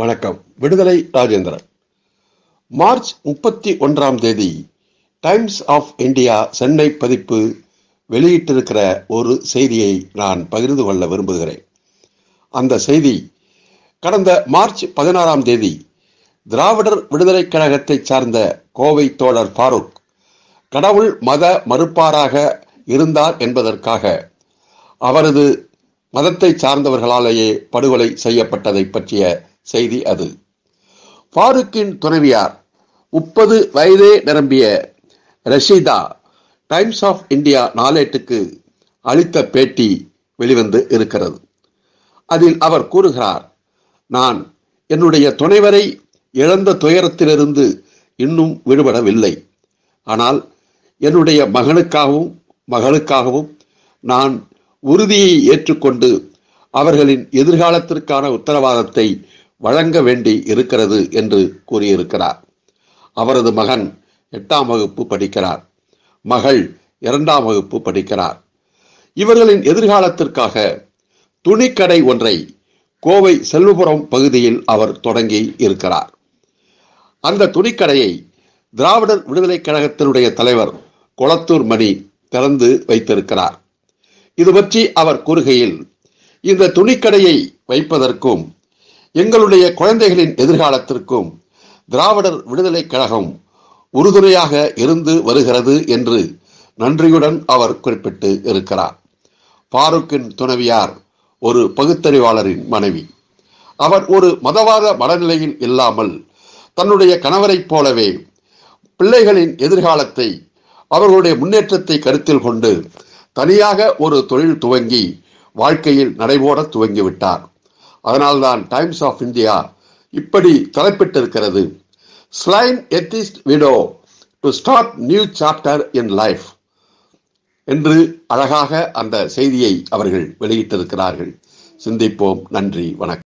வணக்கம் விடுதலை ராஜேந்திரன் மார்ச் முப்பத்தி ஒன்றாம் தேதி டைம்ஸ் ஆஃப் இந்தியா சென்னை பதிப்பு வெளியிட்டிருக்கிற ஒரு செய்தியை நான் பகிர்ந்து கொள்ள விரும்புகிறேன் அந்த செய்தி கடந்த மார்ச் பதினாறாம் தேதி திராவிடர் விடுதலைக் கழகத்தை சார்ந்த கோவை தோழர் ஃபாரூக் கடவுள் மத மறுப்பாராக இருந்தார் என்பதற்காக அவரது மதத்தை சார்ந்தவர்களாலேயே படுகொலை செய்யப்பட்டதை பற்றிய செய்தி அது ஃபாருக்கின் துணைவியார் முப்பது வயதே நிரம்பிய ரஷீதா டைம்ஸ் ஆஃப் இந்தியா நாளேட்டுக்கு அளித்த பேட்டி வெளிவந்து இருக்கிறது அதில் அவர் கூறுகிறார் நான் என்னுடைய துணைவரை இழந்த துயரத்திலிருந்து இன்னும் விடுபடவில்லை ஆனால் என்னுடைய மகனுக்காகவும் மகளுக்காகவும் நான் உறுதியை ஏற்றுக்கொண்டு அவர்களின் எதிர்காலத்திற்கான உத்தரவாதத்தை வழங்க வேண்டி இருக்கிறது என்று கூறியிருக்கிறார் அவரது மகன் எட்டாம் வகுப்பு படிக்கிறார் மகள் இரண்டாம் வகுப்பு படிக்கிறார் இவர்களின் எதிர்காலத்திற்காக துணிக்கடை ஒன்றை கோவை செல்வபுரம் பகுதியில் அவர் தொடங்கி இருக்கிறார் அந்த துணிக்கடையை திராவிடர் விடுதலை கழகத்தினுடைய தலைவர் கொளத்தூர் மணி திறந்து வைத்திருக்கிறார் இது பற்றி அவர் கூறுகையில் இந்த துணிக்கடையை வைப்பதற்கும் எங்களுடைய குழந்தைகளின் எதிர்காலத்திற்கும் திராவிடர் விடுதலை கழகம் உறுதுணையாக இருந்து வருகிறது என்று நன்றியுடன் அவர் குறிப்பிட்டு இருக்கிறார் பாருக்கின் துணவியார் ஒரு பகுத்தறிவாளரின் மனைவி அவர் ஒரு மதவாத மனநிலையில் இல்லாமல் தன்னுடைய கணவரைப் போலவே பிள்ளைகளின் எதிர்காலத்தை அவர்களுடைய முன்னேற்றத்தை கருத்தில் கொண்டு தனியாக ஒரு தொழில் துவங்கி வாழ்க்கையில் நடைபோட துவங்கிவிட்டார் அதனால்தான் டைம்ஸ் ஆஃப் இந்தியா இப்படி தலைப்பிட்டிருக்கிறது slain atheist widow to start new chapter in life என்று அழகாக அந்த செய்தியை அவர்கள் வெளியிட்டிருக்கிறார்கள் சிந்திப்போம் நன்றி வணக்கம்